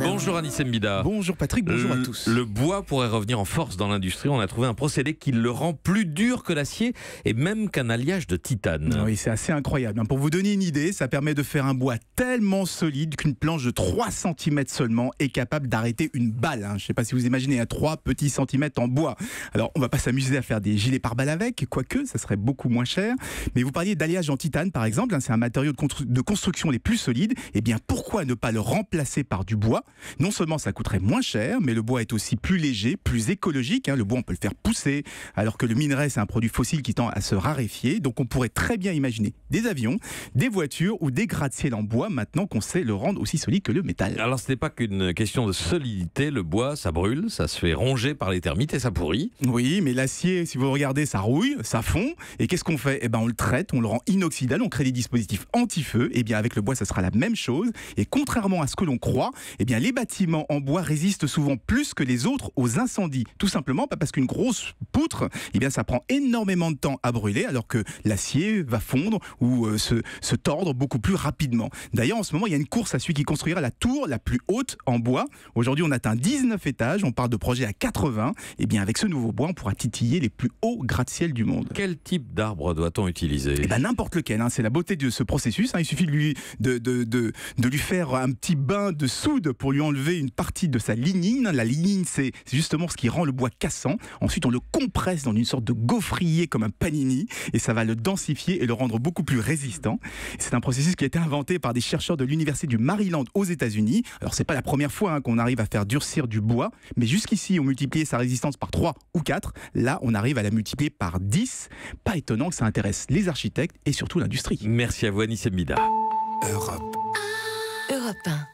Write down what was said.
Bonjour Anis Mbida. Bonjour Patrick, bonjour à euh, tous. Le bois pourrait revenir en force dans l'industrie. On a trouvé un procédé qui le rend plus dur que l'acier et même qu'un alliage de titane. Oui, c'est assez incroyable. Pour vous donner une idée, ça permet de faire un bois tellement solide qu'une planche de 3 cm seulement est capable d'arrêter une balle. Hein. Je ne sais pas si vous imaginez, à 3 petits centimètres en bois. Alors, on va pas s'amuser à faire des gilets par balles avec, quoique ça serait beaucoup moins cher. Mais vous parliez d'alliage en titane, par exemple. Hein, c'est un matériau de, de construction les plus solides. Eh bien, pourquoi ne pas le remplacer par du bois. Non seulement ça coûterait moins cher, mais le bois est aussi plus léger, plus écologique. Hein. Le bois, on peut le faire pousser, alors que le minerai, c'est un produit fossile qui tend à se raréfier. Donc on pourrait très bien imaginer des avions, des voitures ou des gratte ciels en bois, maintenant qu'on sait le rendre aussi solide que le métal. Alors ce n'est pas qu'une question de solidité, le bois, ça brûle, ça se fait ronger par les termites et ça pourrit. Oui, mais l'acier, si vous regardez, ça rouille, ça fond. Et qu'est-ce qu'on fait Eh ben, on le traite, on le rend inoxydable, on crée des dispositifs anti-feu. et eh bien, avec le bois, ça sera la même chose. Et contrairement à ce que l'on croit, eh bien les bâtiments en bois résistent souvent plus que les autres aux incendies. Tout simplement parce qu'une grosse poutre, eh bien ça prend énormément de temps à brûler alors que l'acier va fondre ou euh, se, tordre beaucoup plus rapidement. D'ailleurs en ce moment il y a une course à celui qui construira la tour la plus haute en bois. Aujourd'hui on atteint 19 étages, on parle de projets à 80. Eh bien avec ce nouveau bois on pourra titiller les plus hauts gratte-ciel du monde. Quel type d'arbre doit-on utiliser eh ben, N'importe lequel, hein. c'est la beauté de ce processus. Hein. Il suffit de lui, de, lui faire un petit bain de soude pour lui enlever une partie de sa lignine. La lignine, c'est justement ce qui rend le bois cassant. Ensuite, on le compresse dans une sorte de gaufrier comme un panini et ça va le densifier et le rendre beaucoup plus résistant. C'est un processus qui a été inventé par des chercheurs de l'université du Maryland aux États-Unis. Alors, c'est pas la première fois hein, qu'on arrive à faire durcir du bois, mais jusqu'ici, on multipliait sa résistance par 3 ou 4. Là, on arrive à la multiplier par 10. Pas étonnant que ça intéresse les architectes et surtout l'industrie. Merci à vous, Anissa Europe. Europe